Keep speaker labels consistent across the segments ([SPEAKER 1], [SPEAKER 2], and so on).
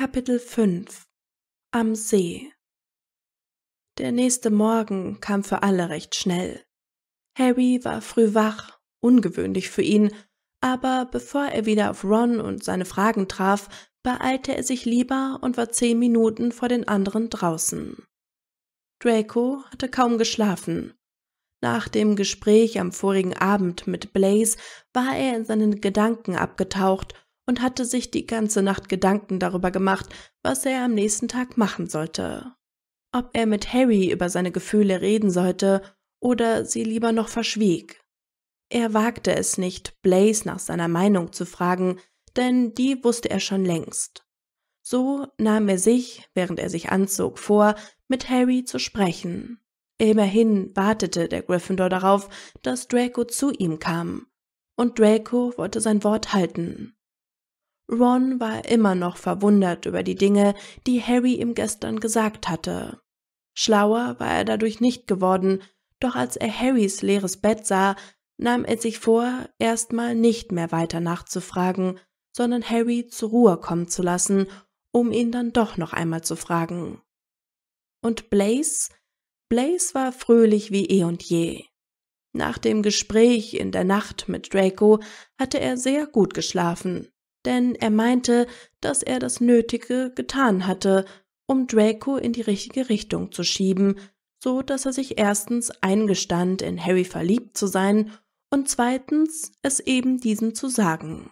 [SPEAKER 1] Kapitel 5 Am See Der nächste Morgen kam für alle recht schnell. Harry war früh wach, ungewöhnlich für ihn, aber bevor er wieder auf Ron und seine Fragen traf, beeilte er sich lieber und war zehn Minuten vor den anderen draußen. Draco hatte kaum geschlafen. Nach dem Gespräch am vorigen Abend mit Blaze war er in seinen Gedanken abgetaucht und hatte sich die ganze Nacht Gedanken darüber gemacht, was er am nächsten Tag machen sollte. Ob er mit Harry über seine Gefühle reden sollte oder sie lieber noch verschwieg. Er wagte es nicht, Blaze nach seiner Meinung zu fragen, denn die wusste er schon längst. So nahm er sich, während er sich anzog, vor, mit Harry zu sprechen. Immerhin wartete der Gryffindor darauf, dass Draco zu ihm kam, und Draco wollte sein Wort halten. Ron war immer noch verwundert über die Dinge, die Harry ihm gestern gesagt hatte. Schlauer war er dadurch nicht geworden, doch als er Harrys leeres Bett sah, nahm er sich vor, erstmal nicht mehr weiter nachzufragen, sondern Harry zur Ruhe kommen zu lassen, um ihn dann doch noch einmal zu fragen. Und Blaze? Blaze war fröhlich wie eh und je. Nach dem Gespräch in der Nacht mit Draco hatte er sehr gut geschlafen denn er meinte, dass er das Nötige getan hatte, um Draco in die richtige Richtung zu schieben, so dass er sich erstens eingestand, in Harry verliebt zu sein und zweitens es eben diesem zu sagen.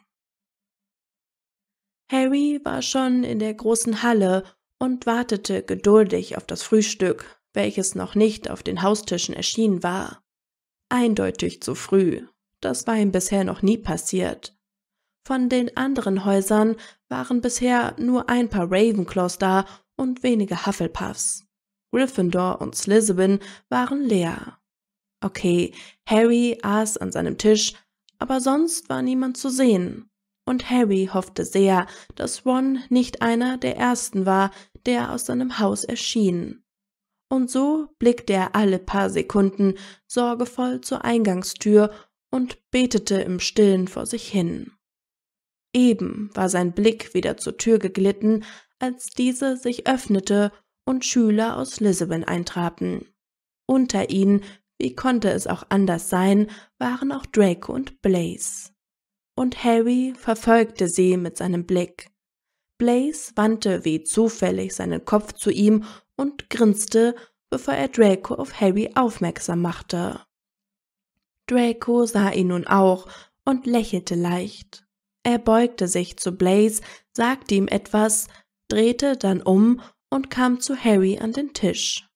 [SPEAKER 1] Harry war schon in der großen Halle und wartete geduldig auf das Frühstück, welches noch nicht auf den Haustischen erschienen war. Eindeutig zu früh, das war ihm bisher noch nie passiert. Von den anderen Häusern waren bisher nur ein paar Ravenclaws da und wenige Hufflepuffs. Gryffindor und Slytherin waren leer. Okay, Harry aß an seinem Tisch, aber sonst war niemand zu sehen. Und Harry hoffte sehr, dass Ron nicht einer der ersten war, der aus seinem Haus erschien. Und so blickte er alle paar Sekunden sorgevoll zur Eingangstür und betete im Stillen vor sich hin. Eben war sein Blick wieder zur Tür geglitten, als diese sich öffnete und Schüler aus Lisbon eintraten. Unter ihnen, wie konnte es auch anders sein, waren auch Draco und Blaze. Und Harry verfolgte sie mit seinem Blick. Blaze wandte wie zufällig seinen Kopf zu ihm und grinste, bevor er Draco auf Harry aufmerksam machte. Draco sah ihn nun auch und lächelte leicht. Er beugte sich zu Blaze, sagte ihm etwas, drehte dann um und kam zu Harry an den Tisch.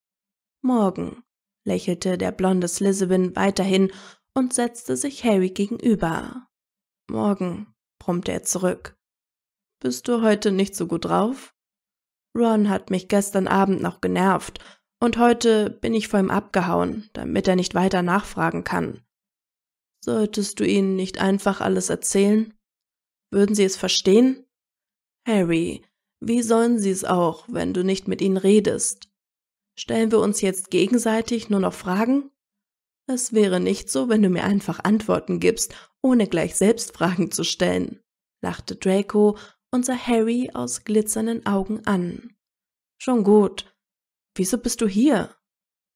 [SPEAKER 1] Morgen, lächelte der blonde Slytherin weiterhin und setzte sich Harry gegenüber. Morgen, brummte er zurück. Bist du heute nicht so gut drauf? Ron hat mich gestern Abend noch genervt und heute bin ich vor ihm abgehauen, damit er nicht weiter nachfragen kann. Solltest du ihnen nicht einfach alles erzählen? Würden sie es verstehen? Harry, wie sollen sie es auch, wenn du nicht mit ihnen redest? Stellen wir uns jetzt gegenseitig nur noch Fragen? Es wäre nicht so, wenn du mir einfach Antworten gibst, ohne gleich selbst Fragen zu stellen, lachte Draco unser Harry aus glitzernden Augen an. Schon gut. Wieso bist du hier?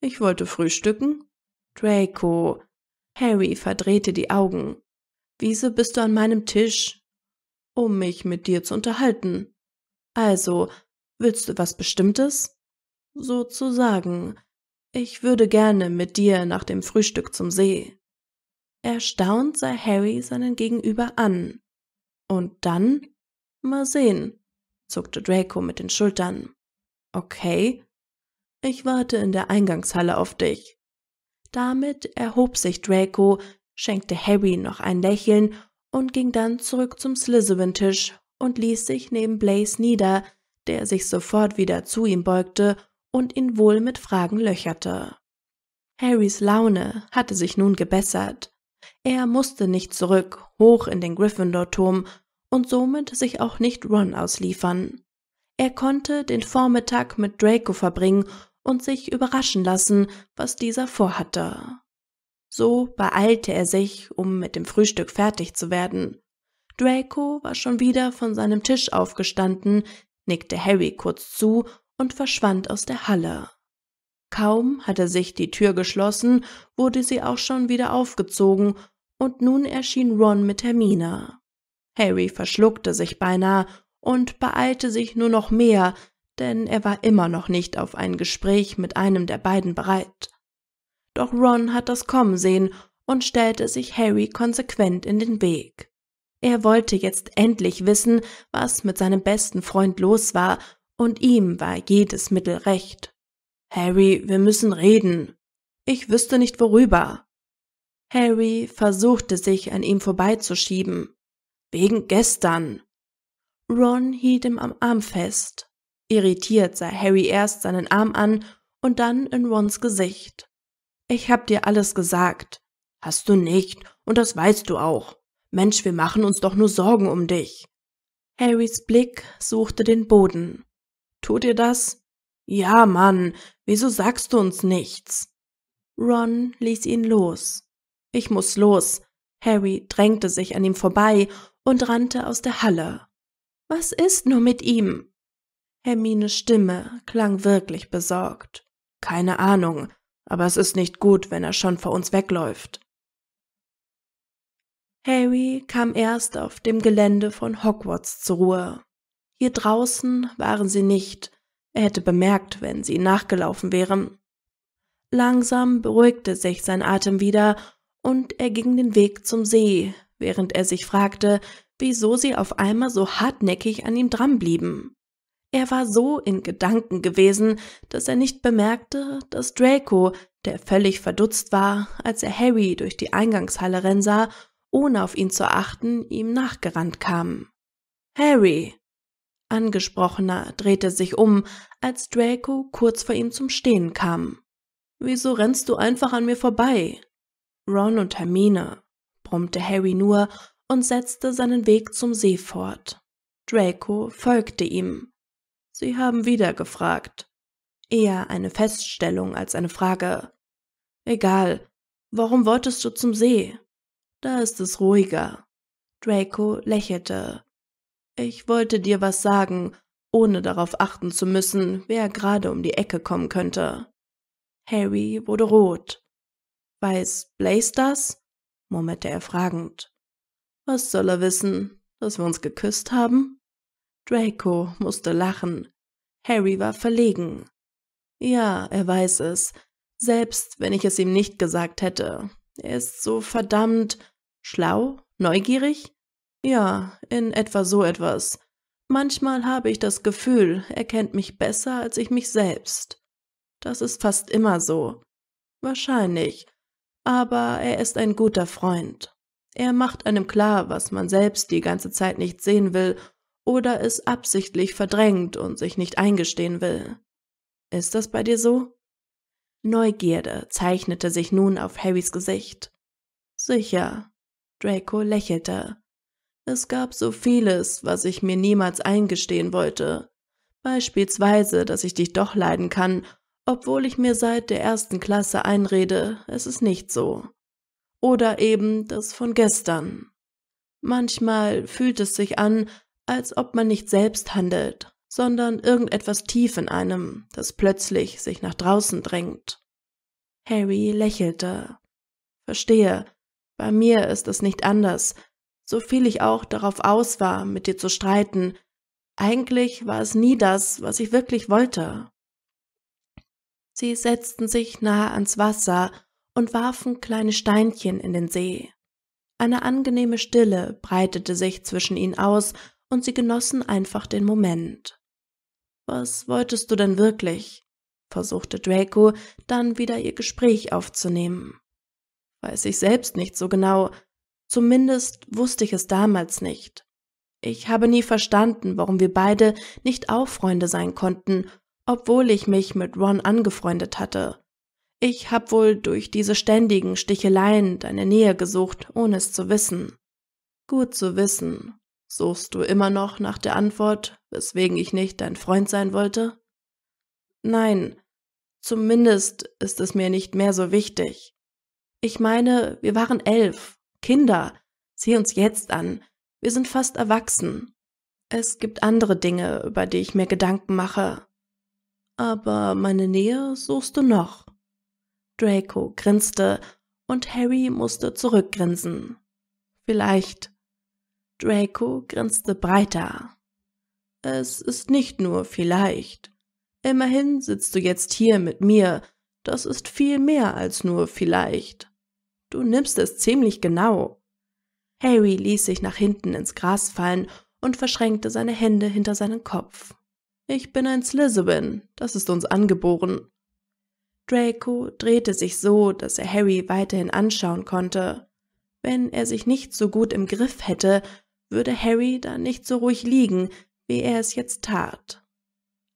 [SPEAKER 1] Ich wollte frühstücken. Draco. Harry verdrehte die Augen. Wieso bist du an meinem Tisch? um mich mit dir zu unterhalten. Also, willst du was Bestimmtes? Sozusagen. Ich würde gerne mit dir nach dem Frühstück zum See. Erstaunt sah Harry seinen Gegenüber an. Und dann? Mal sehen, zuckte Draco mit den Schultern. Okay. Ich warte in der Eingangshalle auf dich. Damit erhob sich Draco, schenkte Harry noch ein Lächeln und ging dann zurück zum Slytherin-Tisch und ließ sich neben Blaze nieder, der sich sofort wieder zu ihm beugte und ihn wohl mit Fragen löcherte. Harrys Laune hatte sich nun gebessert. Er musste nicht zurück, hoch in den Gryffindor-Turm und somit sich auch nicht Ron ausliefern. Er konnte den Vormittag mit Draco verbringen und sich überraschen lassen, was dieser vorhatte. So beeilte er sich, um mit dem Frühstück fertig zu werden. Draco war schon wieder von seinem Tisch aufgestanden, nickte Harry kurz zu und verschwand aus der Halle. Kaum hatte sich die Tür geschlossen, wurde sie auch schon wieder aufgezogen, und nun erschien Ron mit Hermine. Harry verschluckte sich beinahe und beeilte sich nur noch mehr, denn er war immer noch nicht auf ein Gespräch mit einem der beiden bereit doch Ron hat das kommen sehen und stellte sich Harry konsequent in den Weg. Er wollte jetzt endlich wissen, was mit seinem besten Freund los war, und ihm war jedes Mittel recht. Harry, wir müssen reden. Ich wüsste nicht worüber. Harry versuchte sich an ihm vorbeizuschieben. Wegen gestern. Ron hielt ihm am Arm fest. Irritiert sah Harry erst seinen Arm an und dann in Rons Gesicht. Ich hab dir alles gesagt. Hast du nicht, und das weißt du auch. Mensch, wir machen uns doch nur Sorgen um dich. Harrys Blick suchte den Boden. Tut ihr das? Ja, Mann, wieso sagst du uns nichts? Ron ließ ihn los. Ich muss los. Harry drängte sich an ihm vorbei und rannte aus der Halle. Was ist nur mit ihm? Hermines Stimme klang wirklich besorgt. Keine Ahnung, aber es ist nicht gut, wenn er schon vor uns wegläuft. Harry kam erst auf dem Gelände von Hogwarts zur Ruhe. Hier draußen waren sie nicht, er hätte bemerkt, wenn sie nachgelaufen wären. Langsam beruhigte sich sein Atem wieder und er ging den Weg zum See, während er sich fragte, wieso sie auf einmal so hartnäckig an ihm dran blieben. Er war so in Gedanken gewesen, dass er nicht bemerkte, dass Draco, der völlig verdutzt war, als er Harry durch die Eingangshalle rennen sah, ohne auf ihn zu achten, ihm nachgerannt kam. Harry! Angesprochener drehte sich um, als Draco kurz vor ihm zum Stehen kam. Wieso rennst du einfach an mir vorbei? Ron und Hermine, brummte Harry nur und setzte seinen Weg zum See fort. Draco folgte ihm. Sie haben wieder gefragt. Eher eine Feststellung als eine Frage. Egal. Warum wolltest du zum See? Da ist es ruhiger. Draco lächelte. Ich wollte dir was sagen, ohne darauf achten zu müssen, wer gerade um die Ecke kommen könnte. Harry wurde rot. Weiß Blaze das? murmelte er fragend. Was soll er wissen, dass wir uns geküsst haben? Draco musste lachen. Harry war verlegen. Ja, er weiß es, selbst wenn ich es ihm nicht gesagt hätte. Er ist so verdammt schlau, neugierig? Ja, in etwa so etwas. Manchmal habe ich das Gefühl, er kennt mich besser als ich mich selbst. Das ist fast immer so. Wahrscheinlich. Aber er ist ein guter Freund. Er macht einem klar, was man selbst die ganze Zeit nicht sehen will oder es absichtlich verdrängt und sich nicht eingestehen will. Ist das bei dir so? Neugierde zeichnete sich nun auf Harrys Gesicht. Sicher. Draco lächelte. Es gab so vieles, was ich mir niemals eingestehen wollte. Beispielsweise, dass ich dich doch leiden kann, obwohl ich mir seit der ersten Klasse einrede, es ist nicht so. Oder eben das von gestern. Manchmal fühlt es sich an, als ob man nicht selbst handelt, sondern irgendetwas tief in einem, das plötzlich sich nach draußen drängt. Harry lächelte. Verstehe, bei mir ist es nicht anders, so viel ich auch darauf aus war, mit dir zu streiten, eigentlich war es nie das, was ich wirklich wollte. Sie setzten sich nahe ans Wasser und warfen kleine Steinchen in den See. Eine angenehme Stille breitete sich zwischen ihnen aus und sie genossen einfach den Moment. Was wolltest du denn wirklich? versuchte Draco dann wieder ihr Gespräch aufzunehmen. Weiß ich selbst nicht so genau, zumindest wusste ich es damals nicht. Ich habe nie verstanden, warum wir beide nicht auch Freunde sein konnten, obwohl ich mich mit Ron angefreundet hatte. Ich hab wohl durch diese ständigen Sticheleien deine Nähe gesucht, ohne es zu wissen. Gut zu wissen, Suchst du immer noch nach der Antwort, weswegen ich nicht dein Freund sein wollte? Nein, zumindest ist es mir nicht mehr so wichtig. Ich meine, wir waren elf, Kinder, sieh uns jetzt an, wir sind fast erwachsen. Es gibt andere Dinge, über die ich mir Gedanken mache. Aber meine Nähe suchst du noch. Draco grinste und Harry musste zurückgrinsen. Vielleicht Draco grinste breiter. Es ist nicht nur vielleicht. Immerhin sitzt du jetzt hier mit mir, das ist viel mehr als nur vielleicht. Du nimmst es ziemlich genau. Harry ließ sich nach hinten ins Gras fallen und verschränkte seine Hände hinter seinen Kopf. Ich bin ein Slytherin, das ist uns angeboren. Draco drehte sich so, dass er Harry weiterhin anschauen konnte. Wenn er sich nicht so gut im Griff hätte, würde Harry da nicht so ruhig liegen, wie er es jetzt tat.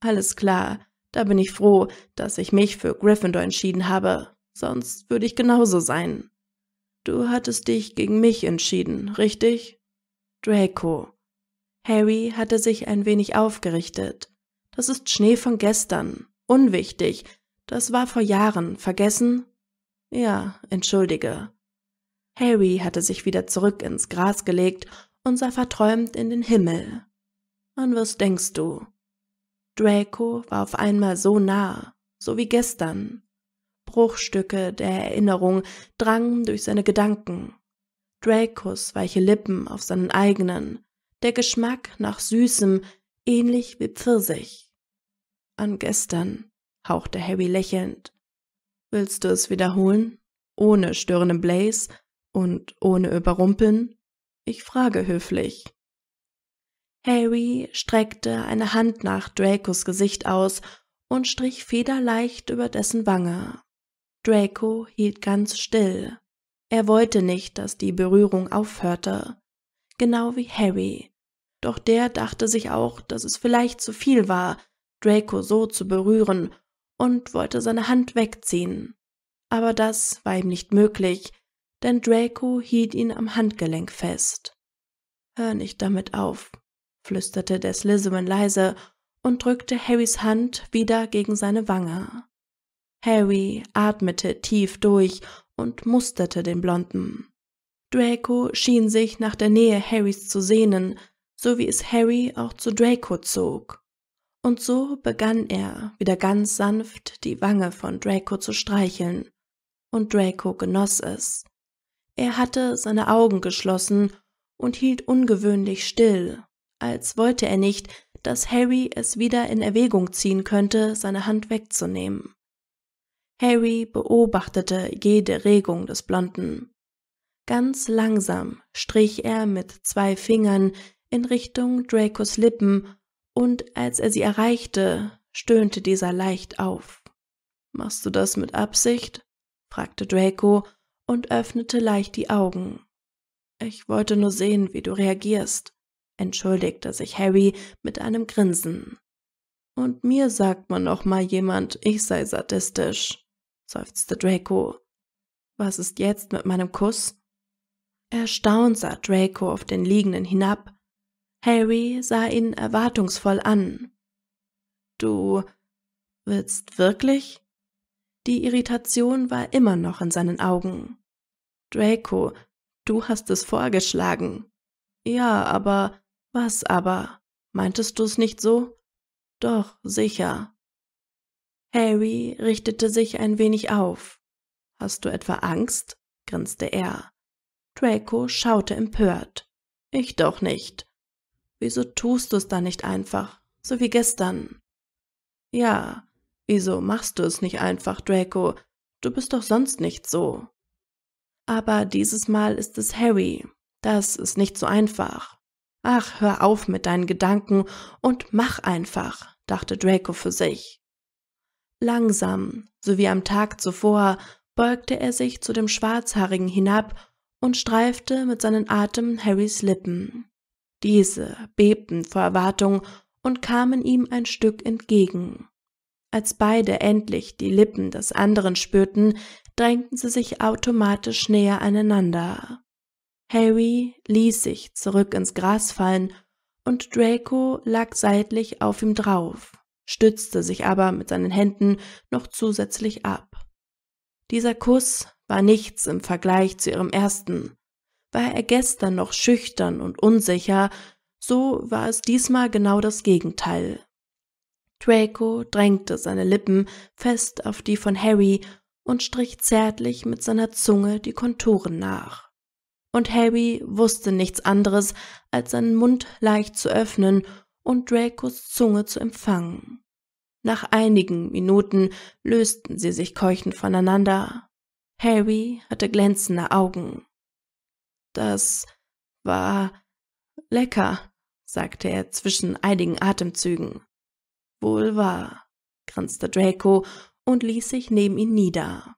[SPEAKER 1] Alles klar, da bin ich froh, dass ich mich für Gryffindor entschieden habe, sonst würde ich genauso sein. Du hattest dich gegen mich entschieden, richtig? Draco. Harry hatte sich ein wenig aufgerichtet. Das ist Schnee von gestern, unwichtig, das war vor Jahren, vergessen? Ja, entschuldige. Harry hatte sich wieder zurück ins Gras gelegt und sah verträumt in den Himmel. An was denkst du? Draco war auf einmal so nah, so wie gestern. Bruchstücke der Erinnerung drangen durch seine Gedanken. Dracos weiche Lippen auf seinen eigenen, der Geschmack nach Süßem, ähnlich wie Pfirsich. An gestern, hauchte Harry lächelnd. Willst du es wiederholen? Ohne störenden Blaze und ohne Überrumpeln? Ich frage höflich. Harry streckte eine Hand nach Dracos Gesicht aus und strich federleicht über dessen Wange. Draco hielt ganz still. Er wollte nicht, dass die Berührung aufhörte. Genau wie Harry. Doch der dachte sich auch, dass es vielleicht zu viel war, Draco so zu berühren, und wollte seine Hand wegziehen. Aber das war ihm nicht möglich, denn Draco hielt ihn am Handgelenk fest. Hör nicht damit auf, flüsterte der Slytherin leise und drückte Harrys Hand wieder gegen seine Wange. Harry atmete tief durch und musterte den Blonden. Draco schien sich nach der Nähe Harrys zu sehnen, so wie es Harry auch zu Draco zog. Und so begann er, wieder ganz sanft die Wange von Draco zu streicheln, und Draco genoss es. Er hatte seine Augen geschlossen und hielt ungewöhnlich still, als wollte er nicht, dass Harry es wieder in Erwägung ziehen könnte, seine Hand wegzunehmen. Harry beobachtete jede Regung des Blonden. Ganz langsam strich er mit zwei Fingern in Richtung Dracos Lippen, und als er sie erreichte, stöhnte dieser leicht auf. Machst du das mit Absicht? fragte Draco und öffnete leicht die Augen. Ich wollte nur sehen, wie du reagierst, entschuldigte sich Harry mit einem Grinsen. Und mir sagt man noch mal jemand, ich sei sadistisch, seufzte Draco. Was ist jetzt mit meinem Kuss? Erstaunt sah Draco auf den Liegenden hinab. Harry sah ihn erwartungsvoll an. Du willst wirklich? Die Irritation war immer noch in seinen Augen. Draco, du hast es vorgeschlagen. Ja, aber was aber? Meintest du es nicht so? Doch, sicher. Harry richtete sich ein wenig auf. Hast du etwa Angst? grinste er. Draco schaute empört. Ich doch nicht. Wieso tust du es dann nicht einfach, so wie gestern? Ja, wieso machst du es nicht einfach, Draco? Du bist doch sonst nicht so. Aber dieses Mal ist es Harry. Das ist nicht so einfach. Ach, hör auf mit deinen Gedanken und mach einfach, dachte Draco für sich. Langsam, so wie am Tag zuvor, beugte er sich zu dem Schwarzhaarigen hinab und streifte mit seinen Atem Harrys Lippen. Diese bebten vor Erwartung und kamen ihm ein Stück entgegen. Als beide endlich die Lippen des anderen spürten, drängten sie sich automatisch näher aneinander. Harry ließ sich zurück ins Gras fallen und Draco lag seitlich auf ihm drauf, stützte sich aber mit seinen Händen noch zusätzlich ab. Dieser Kuss war nichts im Vergleich zu ihrem ersten. War er gestern noch schüchtern und unsicher, so war es diesmal genau das Gegenteil. Draco drängte seine Lippen fest auf die von Harry und strich zärtlich mit seiner Zunge die Konturen nach. Und Harry wusste nichts anderes, als seinen Mund leicht zu öffnen und Dracos Zunge zu empfangen. Nach einigen Minuten lösten sie sich keuchend voneinander. Harry hatte glänzende Augen. Das war lecker, sagte er zwischen einigen Atemzügen. Wohl wahr, grinste Draco und ließ sich neben ihn nieder.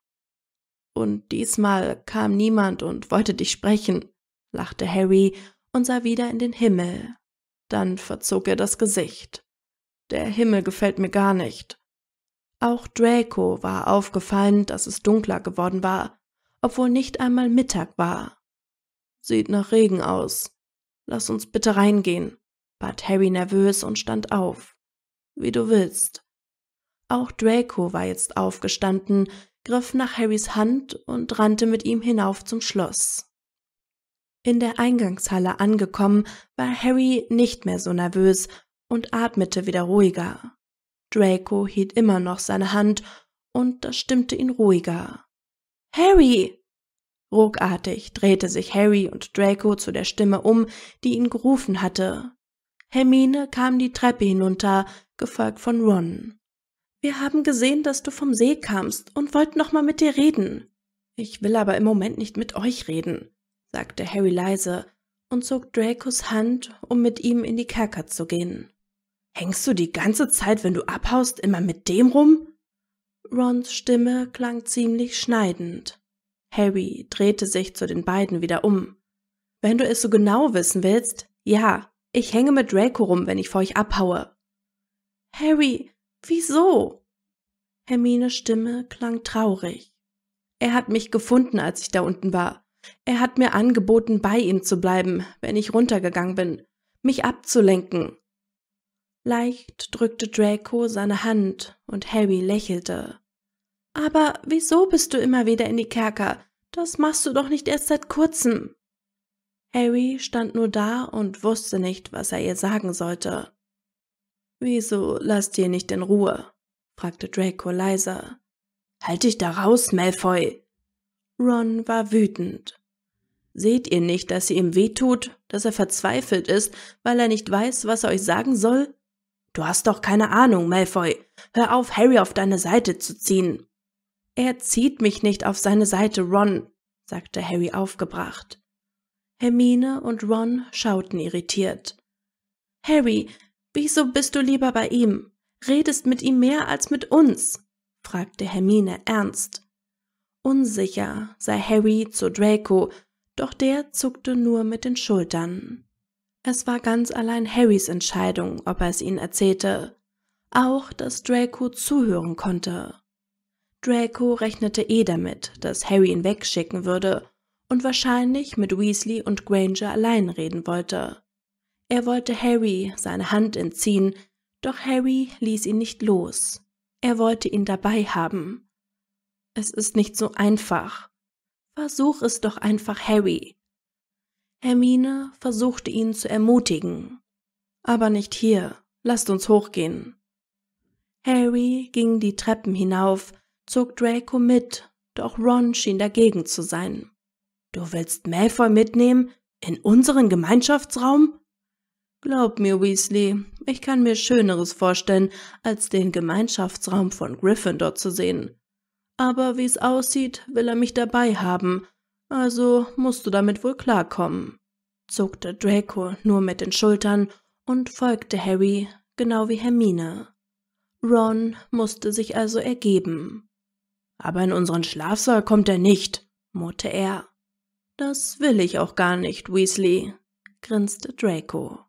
[SPEAKER 1] Und diesmal kam niemand und wollte dich sprechen, lachte Harry und sah wieder in den Himmel. Dann verzog er das Gesicht. Der Himmel gefällt mir gar nicht. Auch Draco war aufgefallen, dass es dunkler geworden war, obwohl nicht einmal Mittag war. Sieht nach Regen aus. Lass uns bitte reingehen, bat Harry nervös und stand auf. Wie du willst. Auch Draco war jetzt aufgestanden, griff nach Harrys Hand und rannte mit ihm hinauf zum Schloss. In der Eingangshalle angekommen, war Harry nicht mehr so nervös und atmete wieder ruhiger. Draco hielt immer noch seine Hand und das stimmte ihn ruhiger. Harry! Ruckartig drehte sich Harry und Draco zu der Stimme um, die ihn gerufen hatte. Hermine kam die Treppe hinunter, gefolgt von Ron. Wir haben gesehen, dass du vom See kamst und wollten nochmal mit dir reden. Ich will aber im Moment nicht mit euch reden, sagte Harry leise und zog Dracos Hand, um mit ihm in die Kerker zu gehen. Hängst du die ganze Zeit, wenn du abhaust, immer mit dem rum? Rons Stimme klang ziemlich schneidend. Harry drehte sich zu den beiden wieder um. Wenn du es so genau wissen willst, ja, ich hänge mit Draco rum, wenn ich vor euch abhaue. Harry, Wieso? Hermines Stimme klang traurig. Er hat mich gefunden, als ich da unten war. Er hat mir angeboten, bei ihm zu bleiben, wenn ich runtergegangen bin, mich abzulenken. Leicht drückte Draco seine Hand und Harry lächelte. Aber wieso bist du immer wieder in die Kerker? Das machst du doch nicht erst seit kurzem. Harry stand nur da und wusste nicht, was er ihr sagen sollte. Wieso lasst ihr nicht in Ruhe? fragte Draco leiser. Halt dich da raus, Malfoy! Ron war wütend. Seht ihr nicht, dass sie ihm wehtut, dass er verzweifelt ist, weil er nicht weiß, was er euch sagen soll? Du hast doch keine Ahnung, Malfoy. Hör auf, Harry auf deine Seite zu ziehen. Er zieht mich nicht auf seine Seite, Ron, sagte Harry aufgebracht. Hermine und Ron schauten irritiert. Harry, Wieso bist du lieber bei ihm? Redest mit ihm mehr als mit uns? fragte Hermine ernst. Unsicher sah Harry zu Draco, doch der zuckte nur mit den Schultern. Es war ganz allein Harrys Entscheidung, ob er es ihnen erzählte. Auch, dass Draco zuhören konnte. Draco rechnete eh damit, dass Harry ihn wegschicken würde und wahrscheinlich mit Weasley und Granger allein reden wollte. Er wollte Harry seine Hand entziehen, doch Harry ließ ihn nicht los. Er wollte ihn dabei haben. Es ist nicht so einfach. Versuch es doch einfach, Harry. Hermine versuchte ihn zu ermutigen. Aber nicht hier. Lasst uns hochgehen. Harry ging die Treppen hinauf, zog Draco mit, doch Ron schien dagegen zu sein. Du willst Malfoy mitnehmen? In unseren Gemeinschaftsraum? Glaub mir, Weasley, ich kann mir Schöneres vorstellen, als den Gemeinschaftsraum von Gryffindor zu sehen. Aber wie es aussieht, will er mich dabei haben, also musst du damit wohl klarkommen, zuckte Draco nur mit den Schultern und folgte Harry, genau wie Hermine. Ron musste sich also ergeben. Aber in unseren Schlafsaal kommt er nicht, murrte er. Das will ich auch gar nicht, Weasley, grinste Draco.